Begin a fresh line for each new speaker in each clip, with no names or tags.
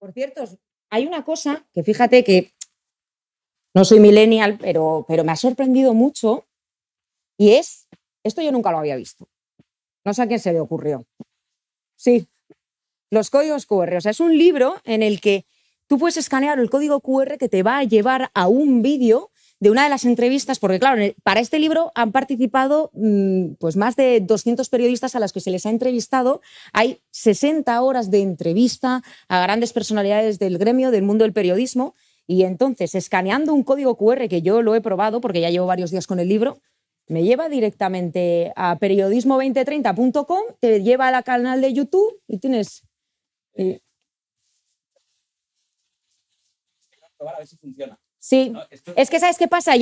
Por cierto, hay una cosa que fíjate que no soy millennial, pero, pero me ha sorprendido mucho y es, esto yo nunca lo había visto. No sé a quién se le ocurrió. Sí, los códigos QR. O sea, es un libro en el que tú puedes escanear el código QR que te va a llevar a un vídeo de una de las entrevistas, porque claro, para este libro han participado mm, pues, más de 200 periodistas a las que se les ha entrevistado. Hay 60 horas de entrevista a grandes personalidades del gremio, del mundo del periodismo. Y entonces, escaneando un código QR, que yo lo he probado porque ya llevo varios días con el libro, me lleva directamente a periodismo2030.com, te lleva a la canal de YouTube y tienes... Eh,
a ver si funciona. Sí, es que ¿sabes
qué pasa?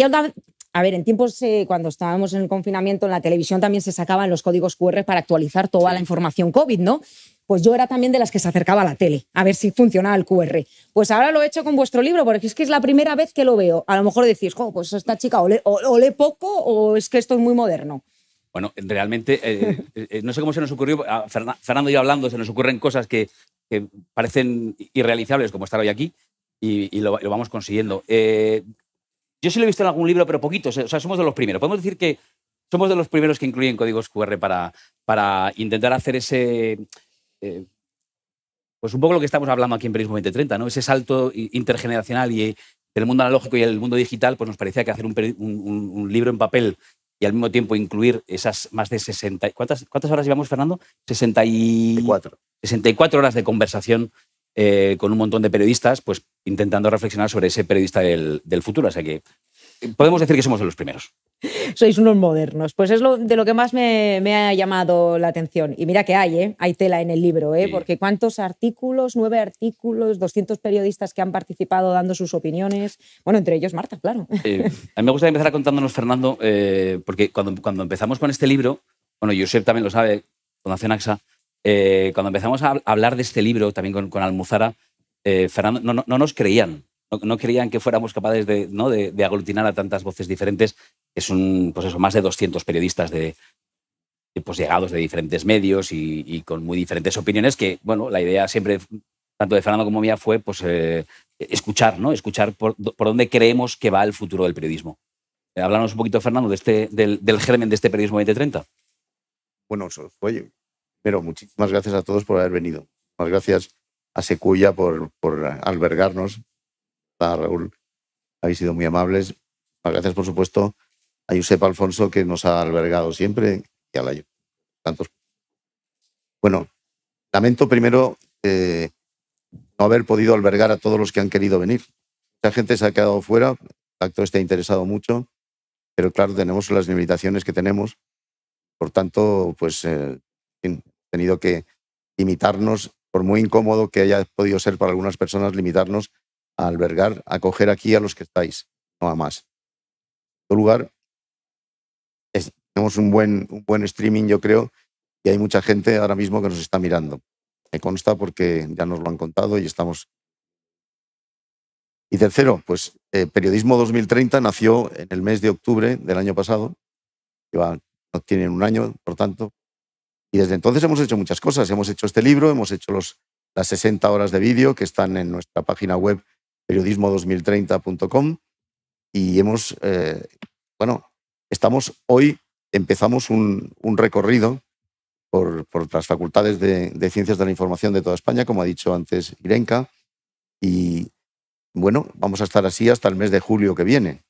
A ver, en tiempos eh, cuando estábamos en el confinamiento, en la televisión también se sacaban los códigos QR para actualizar toda la información COVID, ¿no? Pues yo era también de las que se acercaba a la tele, a ver si funcionaba el QR. Pues ahora lo he hecho con vuestro libro, porque es que es la primera vez que lo veo. A lo mejor decís, ¿cómo? pues esta chica o lee, poco o es que esto es muy moderno.
Bueno, realmente, eh, eh, no sé cómo se nos ocurrió, Fernando y yo hablando, se nos ocurren cosas que, que parecen irrealizables, como estar hoy aquí, y, lo, vamos consiguiendo. Eh, yo sí lo he visto en algún libro, pero poquito. Eh, o sea, somos de los primeros. Podemos decir que somos de los primeros que incluyen códigos QR para, para intentar hacer ese... Eh, pues un poco lo que estamos hablando aquí en Periodismo 2030, ¿no? Ese salto intergeneracional y del mundo analógico y el mundo digital, pues nos parecía que hacer un, libro en papel y al mismo tiempo incluir esas más de 60... ¿Cuántas, cuántas horas llevamos, Fernando? 64. 64 horas de conversación eh, con un montón de periodistas, pues intentando reflexionar sobre ese periodista del, futuro. O sea que eh, podemos decir que somos de los primeros.
Sois unos modernos. Pues es lo, de lo que más me, ha llamado la atención. Y mira que hay, ¿eh? hay tela en el libro, ¿eh? porque cuántos artículos, nueve artículos, 200 periodistas que han participado dando sus opiniones. Bueno, entre ellos Marta, claro. a
mí me gusta empezar contándonos, Fernando, porque cuando, cuando empezamos con este libro, bueno, Josep también lo sabe, hace AXA, eh, cuando empezamos a hablar de este libro, también con, Almuzara, eh, Fernando, no, nos creían. No, creían que fuéramos capaces de, aglutinar a tantas voces diferentes. Es pues un, más de 200 periodistas de, pues, llegados de diferentes medios y, con muy diferentes opiniones. Que, bueno, la idea siempre, tanto de Fernando como mía, fue pues, eh, escuchar, ¿no? Escuchar por, dónde creemos que va el futuro del periodismo. Háblanos un poquito, Fernando, este, del, del germen de este periodismo 2030.
Bueno, oye, pero muchísimas gracias a todos por haber venido. Muchas gracias a Secuya por, albergarnos. A Raúl, habéis sido muy amables. Muchas gracias, por supuesto, a Josep Alfonso, que nos ha albergado siempre, y a la tantos. Bueno, lamento primero eh, no haber podido albergar a todos los que han querido venir. Mucha gente se ha quedado fuera, el acto este interesado mucho, pero claro, tenemos las limitaciones que tenemos. Por tanto, pues eh, tenido que limitarnos, por muy incómodo que haya podido ser para algunas personas, limitarnos a albergar, a acoger aquí a los que estáis, no a más. En otro lugar, tenemos un buen, un buen streaming, yo creo, y hay mucha gente ahora mismo que nos está mirando. Me consta porque ya nos lo han contado y estamos y tercero, pues eh, Periodismo 2030 nació en el mes de octubre del año pasado. Lleva, no tienen un año, por tanto, y desde entonces hemos hecho muchas cosas. Hemos hecho este libro, hemos hecho las 60 horas de vídeo que están en nuestra página web periodismo2030.com y hemos, eh, bueno, estamos hoy, empezamos un, recorrido por, las facultades de, Ciencias de la Información de toda España, como ha dicho antes Irenka, y bueno, vamos a estar así hasta el mes de julio que viene,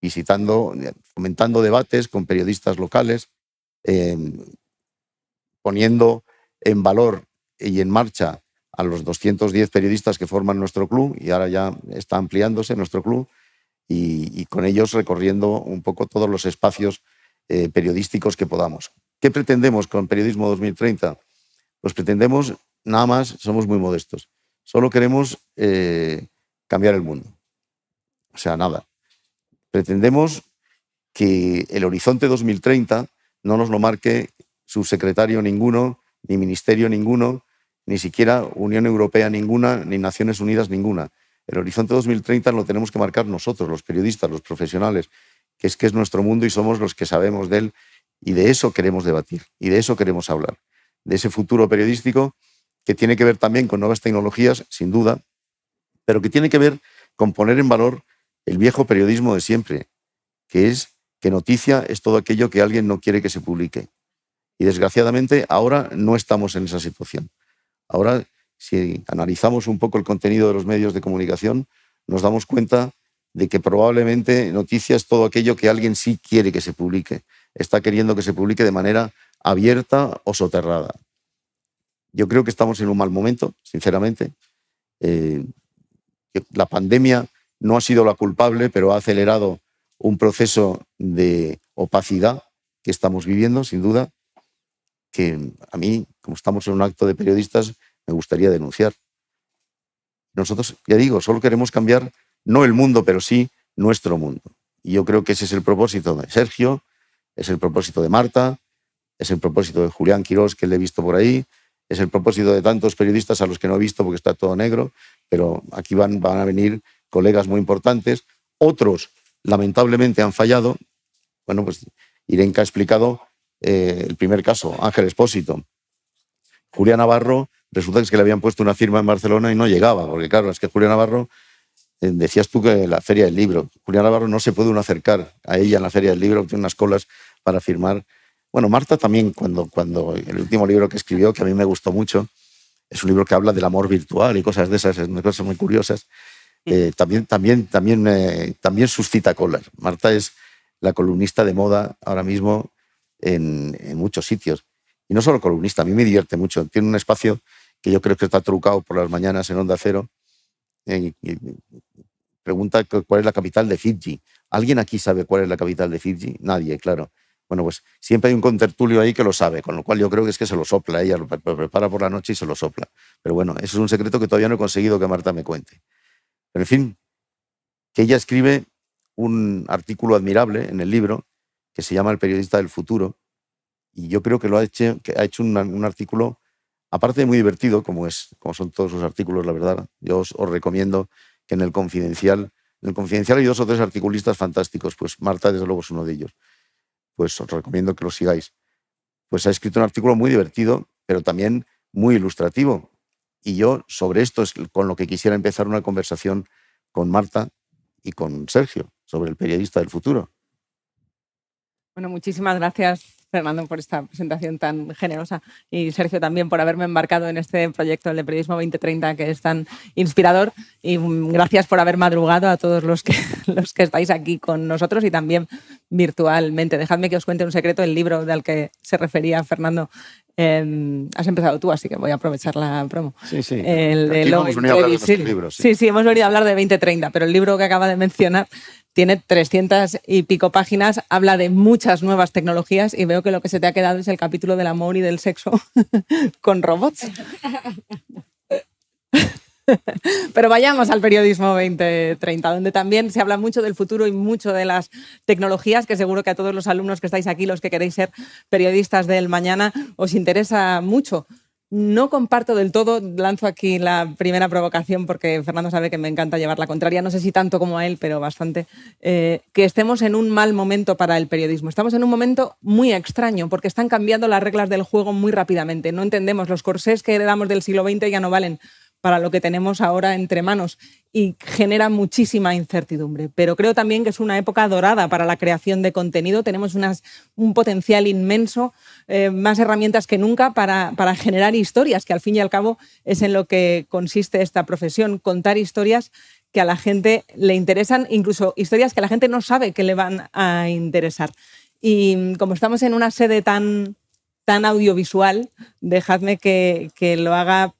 visitando, fomentando debates con periodistas locales. Eh, poniendo en valor y en marcha a los 210 periodistas que forman nuestro club y ahora ya está ampliándose nuestro club y, con ellos recorriendo un poco todos los espacios eh, periodísticos que podamos. ¿Qué pretendemos con Periodismo 2030? Pues pretendemos, nada más, somos muy modestos, solo queremos eh, cambiar el mundo. O sea, nada. Pretendemos que el horizonte 2030 no nos lo marque subsecretario ninguno, ni ministerio ninguno, ni siquiera Unión Europea ninguna, ni Naciones Unidas ninguna. El horizonte 2030 lo tenemos que marcar nosotros, los periodistas, los profesionales, que es que es nuestro mundo y somos los que sabemos de él y de eso queremos debatir y de eso queremos hablar, de ese futuro periodístico que tiene que ver también con nuevas tecnologías, sin duda, pero que tiene que ver con poner en valor el viejo periodismo de siempre, que es que noticia es todo aquello que alguien no quiere que se publique, y desgraciadamente ahora no estamos en esa situación. Ahora, si analizamos un poco el contenido de los medios de comunicación, nos damos cuenta de que probablemente noticia es todo aquello que alguien sí quiere que se publique, está queriendo que se publique de manera abierta o soterrada. Yo creo que estamos en un mal momento, sinceramente. Eh, la pandemia no ha sido la culpable, pero ha acelerado un proceso de opacidad que estamos viviendo, sin duda que a mí, como estamos en un acto de periodistas, me gustaría denunciar. Nosotros, ya digo, solo queremos cambiar no el mundo, pero sí nuestro mundo. Y yo creo que ese es el propósito de Sergio, es el propósito de Marta, es el propósito de Julián Quirós, que le he visto por ahí, es el propósito de tantos periodistas a los que no he visto porque está todo negro, pero aquí van, van a venir colegas muy importantes. Otros, lamentablemente, han fallado. Bueno, pues Irenka ha explicado eh, el primer caso, Ángel Espósito. Julia Navarro, resulta que, le habían puesto una firma en Barcelona y no llegaba, porque claro, es que Julia Navarro, eh, decías tú que la Feria del Libro, Julia Navarro no se puede uno acercar a ella en la Feria del Libro, tiene unas colas para firmar. Bueno, Marta también, cuando, cuando el último libro que escribió, que a mí me gustó mucho, es un libro que habla del amor virtual y cosas de esas, cosas muy curiosas, eh, también, también, también, también suscita colas. Marta es la columnista de moda ahora mismo en, muchos sitios. Y no solo columnista, a mí me divierte mucho. Tiene un espacio que yo creo que está trucado por las mañanas en Onda Cero. pregunta cuál es la capital de Fiji. ¿Alguien aquí sabe cuál es la capital de Fiji? Nadie, claro. Bueno, pues siempre hay un contertulio ahí que lo sabe, con lo cual yo creo que es que se lo sopla, ella lo prepara por la noche y se lo sopla. Pero bueno, eso es un secreto que todavía no he conseguido que Marta me cuente. Pero en fin, que ella escribe un artículo admirable en el libro que se llama El periodista del futuro. Y yo creo que lo ha hecho, que ha hecho un, artículo, aparte de muy divertido, como, es, como son todos sus artículos, la verdad. Yo os, os recomiendo que en el Confidencial, en el Confidencial hay dos o tres articulistas fantásticos, pues Marta, desde luego, es uno de ellos. Pues os recomiendo que lo sigáis. Pues ha escrito un artículo muy divertido, pero también muy ilustrativo. Y yo sobre esto es con lo que quisiera empezar una conversación con Marta y con Sergio sobre el periodista del futuro.
Bueno, muchísimas gracias, Fernando, por esta presentación tan generosa y Sergio también por haberme embarcado en este proyecto del de Periodismo 2030 que es tan inspirador. Y gracias por haber madrugado a todos los que, los que estáis aquí con nosotros y también virtualmente. Dejadme que os cuente un secreto, el libro del que se refería Fernando em, has empezado tú, así que voy a aprovechar la promo. Sí, sí. El, hemos venido a hablar de sí, libros, sí. sí, hemos venido a hablar de 2030, pero el libro que acaba de mencionar tiene 300 y pico páginas, habla de muchas nuevas tecnologías y veo que que lo que se te ha quedado es el capítulo del amor y del sexo con robots. Pero vayamos al periodismo 2030, donde también se habla mucho del futuro y mucho de las tecnologías, que seguro que a todos los alumnos que estáis aquí, los que queréis ser periodistas del mañana, os interesa mucho. No comparto del todo, lanzo aquí la primera provocación porque Fernando sabe que me encanta llevar la contraria, no sé si tanto como a él, pero bastante, eh, que estemos en un mal momento para el periodismo. Estamos en un momento muy extraño porque están cambiando las reglas del juego muy rápidamente. No entendemos, los corsés que heredamos del siglo XX ya no valen para lo que tenemos ahora entre manos y genera muchísima incertidumbre. Pero creo también que es una época dorada para la creación de contenido. Tenemos un potencial inmenso, eh, más herramientas que nunca para, generar historias, que al fin y al cabo es en lo que consiste esta profesión, contar historias que a la gente le interesan, incluso historias que la gente no sabe que le van a interesar. Y como estamos en una sede tan audiovisual, dejadme que lo haga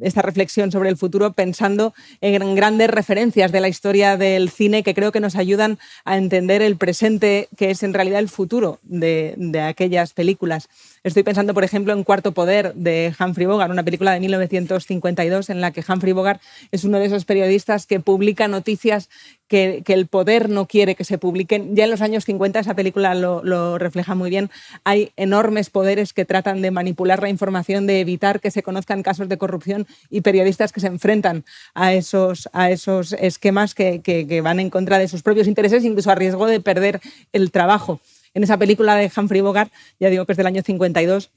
esta reflexión sobre el futuro pensando en grandes referencias de la historia del cine que creo que nos ayudan a entender el presente, que es en realidad el futuro de, aquellas películas. Estoy pensando, por ejemplo, en Cuarto Poder de Humphrey Bogart, una película de 1952 en la que Humphrey Bogart es uno de esos periodistas que publica noticias que, el poder no quiere que se publiquen. Ya en los años 50 esa película lo, refleja muy bien. Hay enormes poderes que tratan de manipular la información, de evitar que se conozcan casos de corrupción y periodistas que se enfrentan a esos, a esos esquemas que van en contra de sus propios intereses, incluso a riesgo de perder el trabajo en esa película de Humphrey Bogart, ya digo que es del año 52,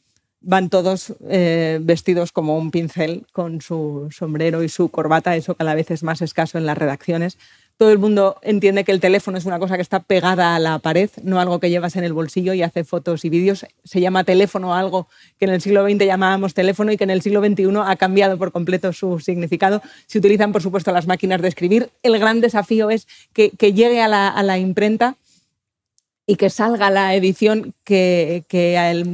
van todos eh, vestidos como un pincel con su sombrero y su corbata, eso a la vez es más escaso en las redacciones. Todo el mundo entiende que el teléfono es una cosa que está pegada a la pared, no algo que llevas en el bolsillo y hace fotos y vídeos. Se llama teléfono algo que en el siglo XX llamábamos teléfono y que en el siglo XXI ha cambiado por completo su significado. Se utilizan, por supuesto, las máquinas de escribir. El gran desafío es que, llegue a la imprenta y que salga la edición que,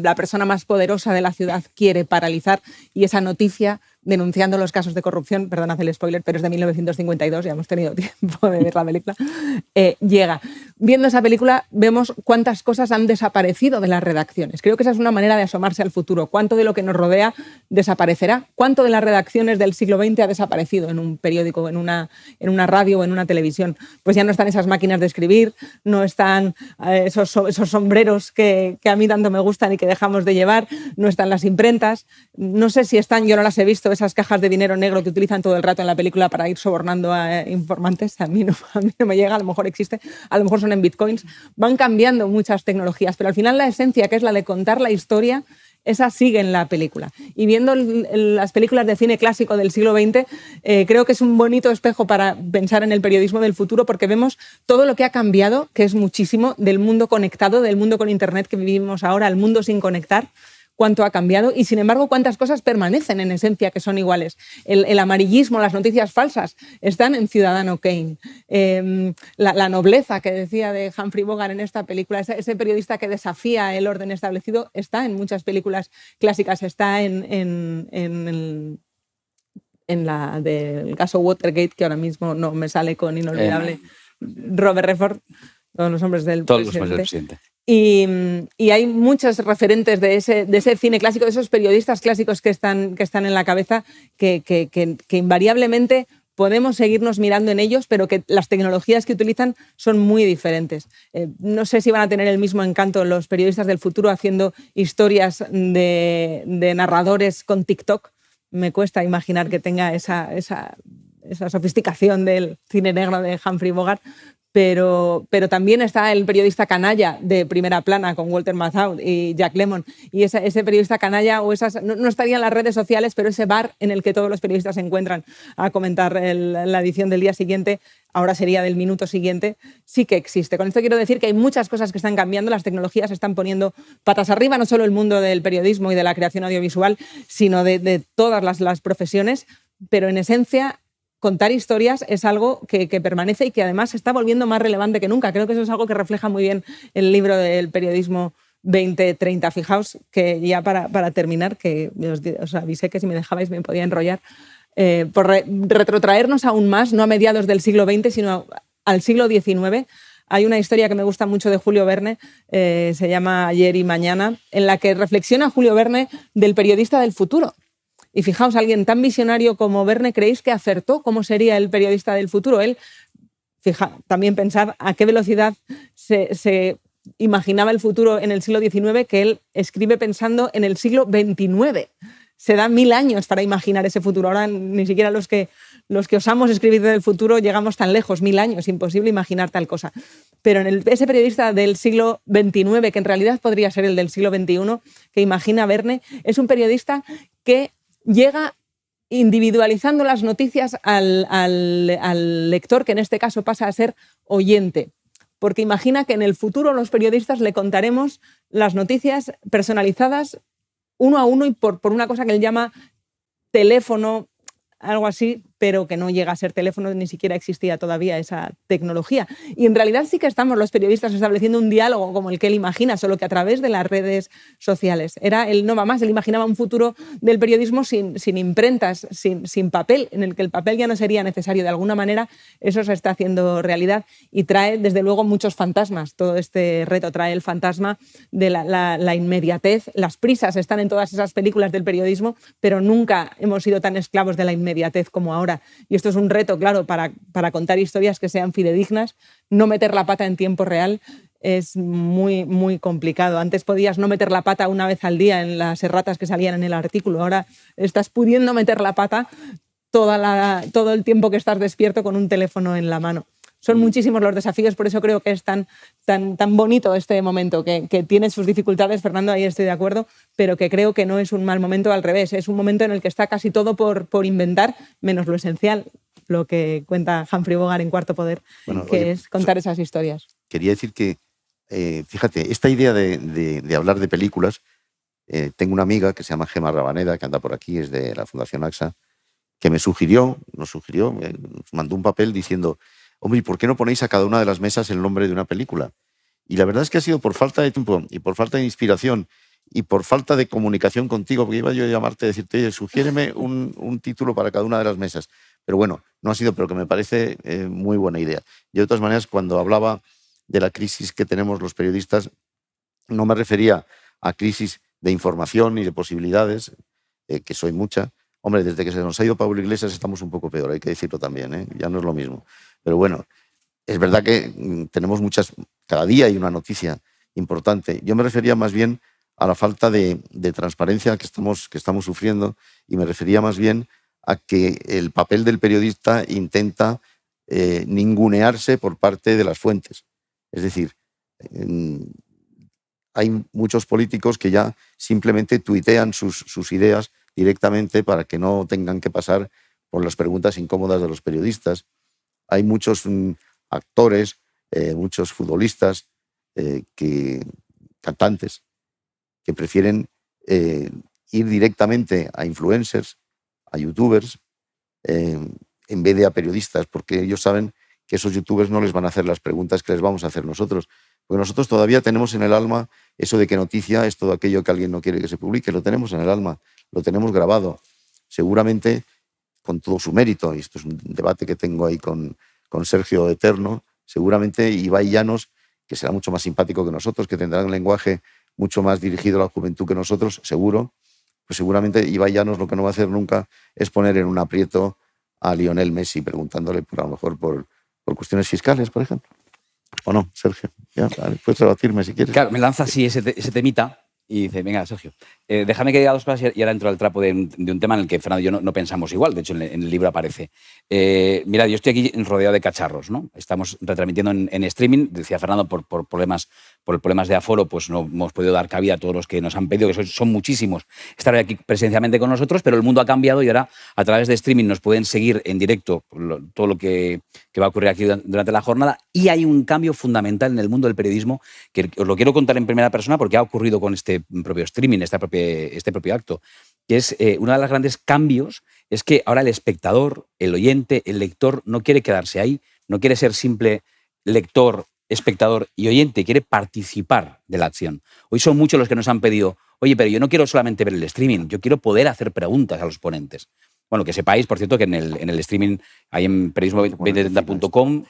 la persona más poderosa de la ciudad quiere paralizar y esa noticia denunciando los casos de corrupción, perdón, hace el spoiler, pero es de 1952, ya hemos tenido tiempo de ver la película, eh, llega. Viendo esa película vemos cuántas cosas han desaparecido de las redacciones. Creo que esa es una manera de asomarse al futuro. ¿Cuánto de lo que nos rodea desaparecerá? ¿Cuánto de las redacciones del siglo XX ha desaparecido en un periódico, en una, en una radio o en una televisión? Pues ya no están esas máquinas de escribir, no están eh, esos, sombreros que, que a mí tanto me gustan y que dejamos de llevar, no están las imprentas, no sé si están, yo no las he visto, esas cajas de dinero negro que utilizan todo el rato en la película para ir sobornando a eh, informantes. A mí, no, a mí me llega, a lo mejor existe, a lo mejor son en bitcoins. Van cambiando muchas tecnologías, pero al final la esencia, que es la de contar la historia, esa sigue en la película. Y viendo las películas de cine clásico del siglo XX, eh, creo que es un bonito espejo para pensar en el periodismo del futuro porque vemos todo lo que ha cambiado, que es muchísimo, del mundo conectado, del mundo con Internet que vivimos ahora, al mundo sin conectar cuánto ha cambiado y, sin embargo, cuántas cosas permanecen en esencia que son iguales. El, amarillismo, las noticias falsas están en Ciudadano Kane. Em, la, nobleza que decía de Humphrey Bogart en esta película, ese, periodista que desafía el orden establecido, está en muchas películas clásicas, está en, el la del caso Watergate, que ahora mismo no me sale con inolvidable Robert Redford, todos los hombres del Los hombres del presidente. Y, hay muchos referentes de ese, de ese, cine clásico, de esos periodistas clásicos que están, que están en la cabeza, que, invariablemente podemos seguirnos mirando en ellos, pero que las tecnologías que utilizan son muy diferentes. Eh, no sé si van a tener el mismo encanto los periodistas del futuro haciendo historias de, de narradores con TikTok. Me cuesta imaginar que tenga esa, esa esa sofisticación del cine negro de Humphrey Bogart, pero, también está el periodista canalla de primera plana con Walter Matthau y Jack Lemon. Y ese, periodista canalla o esas, no, estaría en las redes sociales, pero ese bar en el que todos los periodistas se encuentran a comentar la edición del día siguiente, ahora sería del minuto siguiente, sí que existe. Con esto quiero decir que hay muchas cosas que están cambiando, las tecnologías están poniendo patas arriba, no solo el mundo del periodismo y de la creación audiovisual, sino de, todas las profesiones, pero en esencia contar historias es algo que, permanece y que además está volviendo más relevante que nunca. Creo que eso es algo que refleja muy bien el libro del periodismo 2030. Fijaos que ya para, terminar, que os, avisé que si me dejabais me podía enrollar, eh, por retrotraernos aún más, no a mediados del siglo XX, sino al siglo XIX. Hay una historia que me gusta mucho de Julio Verne, eh, se llama Ayer y Mañana, en la que reflexiona Julio Verne del periodista del futuro, y fijaos, alguien tan visionario como Verne, ¿creéis que acertó cómo sería el periodista del futuro? Él, fija, también pensar a qué velocidad se, imaginaba el futuro en el siglo XIX, que él escribe pensando en el siglo XXIX se da mil años para imaginar ese futuro. Ahora ni siquiera los que, los que osamos escribir del futuro llegamos tan lejos, mil años, imposible imaginar tal cosa. Pero en ese periodista del siglo XXIX, que en realidad podría ser el del siglo XXI, que imagina Verne, es un periodista que llega individualizando las noticias al, lector, que en este caso pasa a ser oyente. Porque imagina que en el futuro los periodistas le contaremos las noticias personalizadas uno a uno y por, por una cosa que él llama teléfono, algo así, pero que no llega a ser teléfono, ni siquiera existía todavía esa tecnología. Y en realidad sí que estamos los periodistas estableciendo un diálogo como el que él imagina, solo que a través de las redes sociales. Era él no va más, él imaginaba un futuro del periodismo sin, sin imprentas, sin, papel, en el que el papel ya no sería necesario. De alguna manera eso se está haciendo realidad y trae desde luego muchos fantasmas. Todo este reto trae el fantasma de la, la inmediatez, las prisas están en todas esas películas del periodismo, pero nunca hemos sido tan esclavos de la inmediatez como ahora y esto es un reto, claro, para, contar historias que sean fidedignas, no meter la pata en tiempo real es muy, muy complicado. Antes podías no meter la pata una vez al día en las erratas que salían en el artículo. Ahora estás pudiendo meter la pata toda todo el tiempo que estás despierto con un teléfono en la mano son mm. muchísimos los desafíos, por eso creo que es tan, tan, tan bonito este momento, que, que, tiene sus dificultades, Fernando, ahí estoy de acuerdo, pero que creo que no es un mal momento, al revés, es un momento en el que está casi todo por, por inventar, menos lo esencial, lo que cuenta Humphrey Bogart en Cuarto Poder, que es contar esas historias.
Quería decir que, eh, fíjate, esta idea de, de, hablar de películas, eh, tengo una amiga que se llama Gemma Rabaneda, que anda por aquí, es de la Fundación AXA, que me sugirió, nos sugirió, eh, mandó un papel diciendo, hombre, ¿y por qué no ponéis a cada una de las mesas el nombre de una película? Y la verdad es que ha sido por falta de tiempo y por falta de inspiración y por falta de comunicación contigo, porque iba yo a llamarte y decirte, oye, sugiéreme un, título para cada una de las mesas. Pero bueno, no ha sido, pero que me parece eh, muy buena idea. Y de todas maneras, cuando hablaba de la crisis que tenemos los periodistas, no me refería a crisis de información y de posibilidades, eh, que soy mucha. Hombre, desde que se nos ha ido Pablo Iglesias estamos un poco peor, hay que decirlo también, ¿eh? ya no es lo mismo. Pero bueno, es verdad que mm, tenemos muchas, cada día hay una noticia importante. Yo me refería más bien a la falta de, transparencia que estamos, que estamos sufriendo y me refería más bien a que el papel del periodista intenta eh, ningunearse por parte de las fuentes. Es decir, hay muchos políticos que ya simplemente tuitean sus ideas directamente para que no tengan que pasar por las preguntas incómodas de los periodistas hay muchos mm, actores, eh, muchos futbolistas, eh, que, cantantes, que prefieren eh, ir directamente a influencers, a youtubers, en vez de a periodistas, porque ellos saben que esos youtubers no les van a hacer las preguntas que les vamos a hacer nosotros. Porque nosotros todavía tenemos en el alma eso de que noticia es todo aquello que alguien no quiere que se publique, lo tenemos en el alma, lo tenemos grabado. Seguramente con todo su mérito, y esto es un debate que tengo ahí con, con Sergio Eterno, seguramente Ibai Llanos, que será mucho más simpático que nosotros, que tendrá un lenguaje mucho más dirigido a la juventud que nosotros, seguro, pues seguramente Ibai Llanos lo que no va a hacer nunca es poner en un aprieto a Lionel Messi preguntándole por, a lo mejor por, por cuestiones fiscales, por ejemplo. ¿O no, Sergio? Ya, puedes debatirme si quieres. Claro, me
lanza así ese temita y dice, venga, Sergio. Eh, déjame que diga dos cosas y ahora entro al trapo de un, tema en el que Fernando y yo no, pensamos igual. De hecho, en, el libro aparece. Eh, mira, yo estoy aquí rodeado de cacharros, ¿no? Estamos retransmitiendo en, streaming. Decía Fernando, por, problemas, por problemas de aforo, pues no hemos podido dar cabida a todos los que nos han pedido, que son, muchísimos, estar aquí presencialmente con nosotros, pero el mundo ha cambiado y ahora a través de streaming nos pueden seguir en directo todo lo que, va a ocurrir aquí durante la jornada. Y hay un cambio fundamental en el mundo del periodismo que os lo quiero contar en primera persona porque ha ocurrido con este propio streaming, esta propia este, propio acto, que es eh, uno de los grandes cambios, es que ahora el espectador, el oyente, el lector no quiere quedarse ahí, no quiere ser simple lector, espectador y oyente, quiere participar de la acción. Hoy son muchos los que nos han pedido, oye, pero yo no quiero solamente ver el streaming, yo quiero poder hacer preguntas a los ponentes. Bueno, que sepáis, por cierto, que en el, streaming, hay en periodismo2030.com,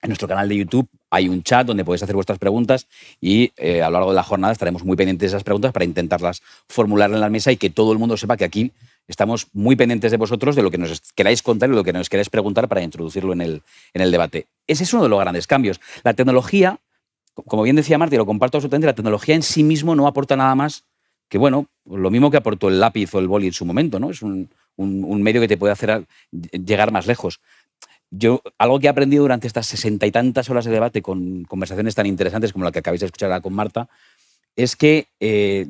en nuestro canal de YouTube hay un chat donde podéis hacer vuestras preguntas y eh, a lo largo de la jornada estaremos muy pendientes de esas preguntas para intentarlas formular en la mesa y que todo el mundo sepa que aquí estamos muy pendientes de vosotros, de lo que nos queráis contar y lo que nos queráis preguntar para introducirlo en el, en el debate. Ese es uno de los grandes cambios. La tecnología, como bien decía Marti, lo comparto absolutamente, la tecnología en sí mismo no aporta nada más que, bueno, lo mismo que aportó el lápiz o el boli en su momento, ¿no? Es un medio que te puede hacer llegar más lejos yo, algo que he aprendido durante estas sesenta y tantas horas de debate con conversaciones tan interesantes como la que acabáis de escuchar con Marta, es que eh,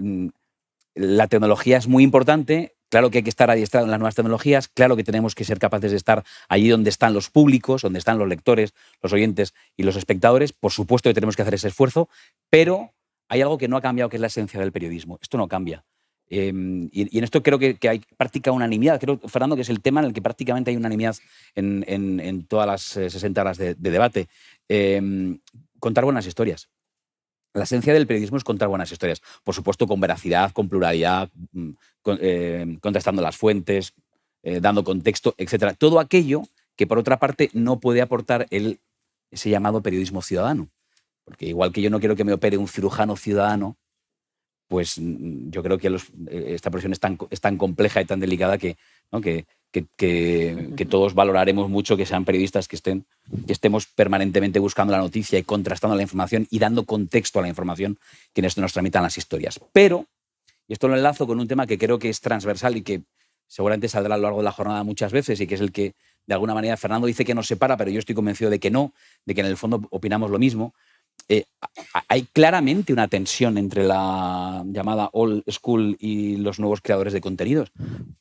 la tecnología es muy importante. Claro que hay que estar adiestrado en las nuevas tecnologías, claro que tenemos que ser capaces de estar allí donde están los públicos, donde están los lectores, los oyentes y los espectadores. Por supuesto que tenemos que hacer ese esfuerzo, pero hay algo que no ha cambiado, que es la esencia del periodismo. Esto no cambia. Em, y, en esto creo que, hay práctica unanimidad. Creo, Fernando, que es el tema en el que prácticamente hay unanimidad en, todas las 60 eh, horas de, debate. Em, contar buenas historias. La esencia del periodismo es contar buenas historias. Por supuesto, con veracidad, con pluralidad, mm, contestando em, contrastando las fuentes, eh, dando contexto, etc. Todo aquello que, por otra parte, no puede aportar el, ese llamado periodismo ciudadano. Porque igual que yo no quiero que me opere un cirujano ciudadano, pues mm, mm, yo creo que eh, esta presión es tan, compleja y tan delicada que, todos valoraremos mucho que sean periodistas que, estén, que estemos permanentemente buscando la noticia y contrastando la información y dando contexto a la información quienes nos tramitan las historias. Pero, y esto lo enlazo con un tema que creo que es transversal y que seguramente saldrá a lo largo de la jornada muchas veces y que es el que, de alguna manera, Fernando dice que nos separa, pero yo estoy convencido de que no, de que en el fondo opinamos lo mismo, eh, hay claramente una tensión entre la llamada old school y los nuevos creadores de contenidos.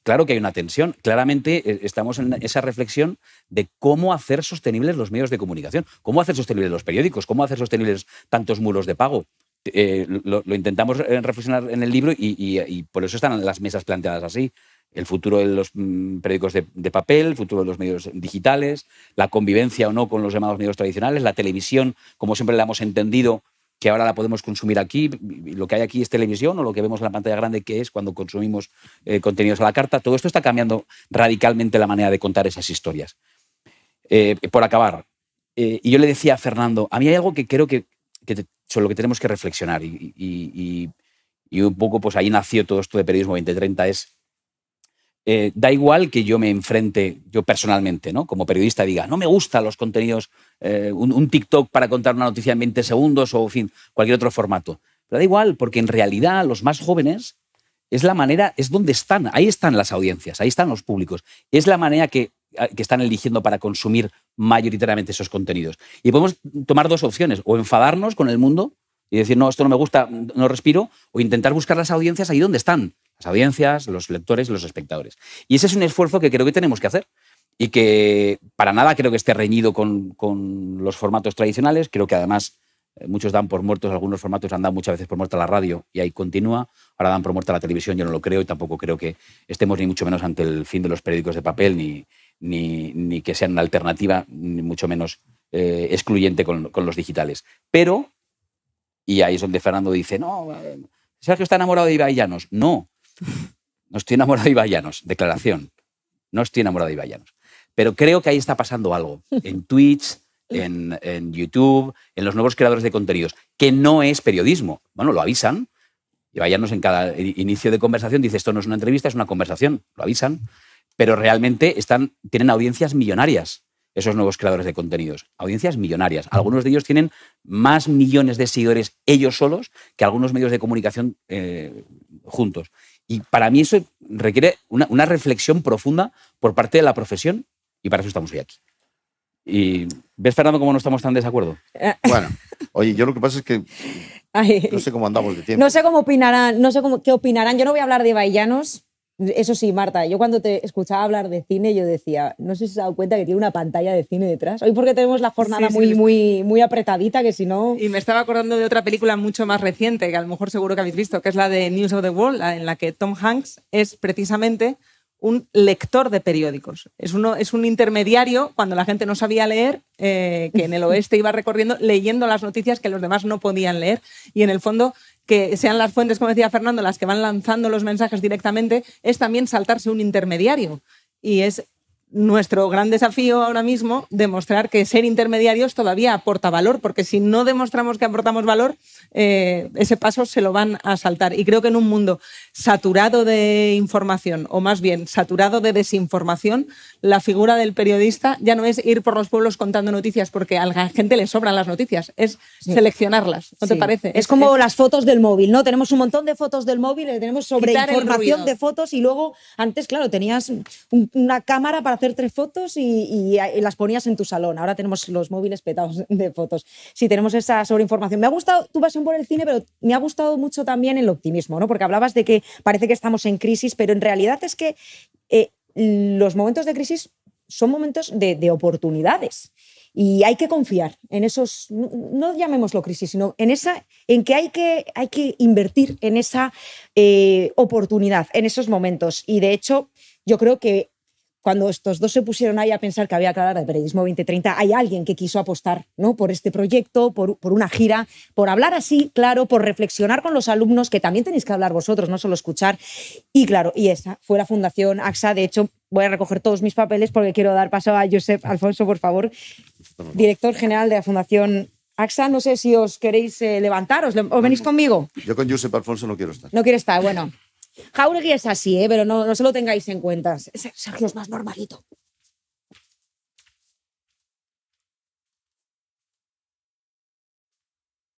Claro que hay una tensión. Claramente eh, estamos en esa reflexión de cómo hacer sostenibles los medios de comunicación, cómo hacer sostenibles los periódicos, cómo hacer sostenibles tantos muros de pago. Eh, lo, intentamos reflexionar en el libro y por eso están las mesas planteadas así el futuro de los mm, periódicos de, papel, el futuro de los medios digitales, la convivencia o no con los llamados medios tradicionales, la televisión, como siempre la hemos entendido, que ahora la podemos consumir aquí, lo que hay aquí es televisión o lo que vemos en la pantalla grande, que es cuando consumimos eh, contenidos a la carta, todo esto está cambiando radicalmente la manera de contar esas historias. Eh, por acabar, eh, y yo le decía a Fernando, a mí hay algo que creo que, que lo que tenemos que reflexionar y, y, un poco pues ahí nació todo esto de periodismo 2030, es eh, da igual que yo me enfrente, yo personalmente, ¿no? Como periodista diga, no me gustan los contenidos, eh, un, TikTok para contar una noticia en 20 segundos o, fin, cualquier otro formato. Pero da igual, porque en realidad los más jóvenes es la manera, es donde están, ahí están las audiencias, ahí están los públicos. Es la manera que, que están eligiendo para consumir mayoritariamente esos contenidos. Y podemos tomar dos opciones, o enfadarnos con el mundo y decir, no, esto no me gusta, no respiro, o intentar buscar las audiencias ahí donde están las audiencias, los lectores, los espectadores. Y ese es un esfuerzo que creo que tenemos que hacer y que para nada creo que esté reñido con, los formatos tradicionales. Creo que además eh, muchos dan por muertos, algunos formatos han dado muchas veces por muerta la radio y ahí continúa, ahora dan por muerta la televisión, yo no lo creo y tampoco creo que estemos ni mucho menos ante el fin de los periódicos de papel, ni, ni, que sean una alternativa, ni mucho menos eh, excluyente con, los digitales. Pero, y ahí es donde Fernando dice, no, eh, Sergio está enamorado de Ibai Llanos. No, no estoy enamorado de Iballanos, declaración. No estoy enamorado de vayanos. Pero creo que ahí está pasando algo. En Twitch, en, YouTube, en los nuevos creadores de contenidos, que no es periodismo. Bueno, lo avisan. Ibayanos en cada inicio de conversación dice esto no es una entrevista, es una conversación. Lo avisan. Pero realmente están, tienen audiencias millonarias esos nuevos creadores de contenidos. Audiencias millonarias. Algunos de ellos tienen más millones de seguidores ellos solos que algunos medios de comunicación eh, juntos. Y para mí eso requiere una, reflexión profunda por parte de la profesión y para eso estamos hoy aquí. Y ves, Fernando, cómo no estamos tan de desacuerdo. Bueno, oye, yo lo que
pasa es que no sé cómo andamos de
tiempo.
No sé cómo opinarán, no sé cómo, qué opinarán. Yo no voy a hablar de Vallanos, eso sí, Marta, yo cuando te escuchaba hablar de cine, yo decía, no sé si se has dado cuenta que tiene una pantalla de cine detrás. Hoy porque tenemos la jornada muy, muy, muy apretadita, que si no... Y me estaba
acordando de otra película mucho más reciente, que a lo mejor seguro que habéis visto, que es la de News of the World, en la que Tom Hanks es precisamente un lector de periódicos. Es, uno, es un intermediario cuando la gente no sabía leer, eh, que en el oeste iba recorriendo leyendo las noticias que los demás no podían leer. Y en el fondo, que sean las fuentes, como decía Fernando, las que van lanzando los mensajes directamente, es también saltarse un intermediario. Y es nuestro gran desafío ahora mismo, demostrar que ser intermediarios todavía aporta valor, porque si no demostramos que aportamos valor, eh, ese paso se lo van a saltar. Y creo que en un mundo saturado de información, o más bien saturado de desinformación, la figura del periodista ya no es ir por los pueblos contando noticias, porque a la gente le sobran las noticias, es seleccionarlas,
¿no te parece? Es, como las fotos del móvil, ¿no? Tenemos un montón de fotos del móvil, eh, tenemos sobre información de fotos y luego, antes, claro, tenías una cámara para hacer tres fotos y, las ponías en tu salón. Ahora tenemos los móviles petados de fotos. si tenemos esa sobreinformación. Me ha gustado tu pasión por el cine, pero me ha gustado mucho también el optimismo, ¿no? Porque hablabas de que parece que estamos en crisis, pero en realidad es que eh, los momentos de crisis son momentos de, oportunidades. Y hay que confiar en esos, no, no, llamémoslo crisis, sino en, esa, en que, hay que hay que invertir en esa eh, oportunidad, en esos momentos. Y de hecho, yo creo que cuando estos dos se pusieron ahí a pensar que había que hablar de Periodismo 2030, hay alguien que quiso apostar ¿no? por este proyecto, por, por una gira, por hablar así, claro, por reflexionar con los alumnos, que también tenéis que hablar vosotros, no solo escuchar. Y claro, y esa fue la Fundación AXA. De hecho, voy a recoger todos mis papeles porque quiero dar paso a Josep Alfonso, por favor, director general de la Fundación AXA, no sé si os queréis levantaros, eh, levantar, os, venís conmigo?
Yo con Josep Alfonso no quiero estar.
No quiero estar, bueno. Jauregui es así, eh, pero no, no se lo tengáis en cuenta. Sergio es más normalito.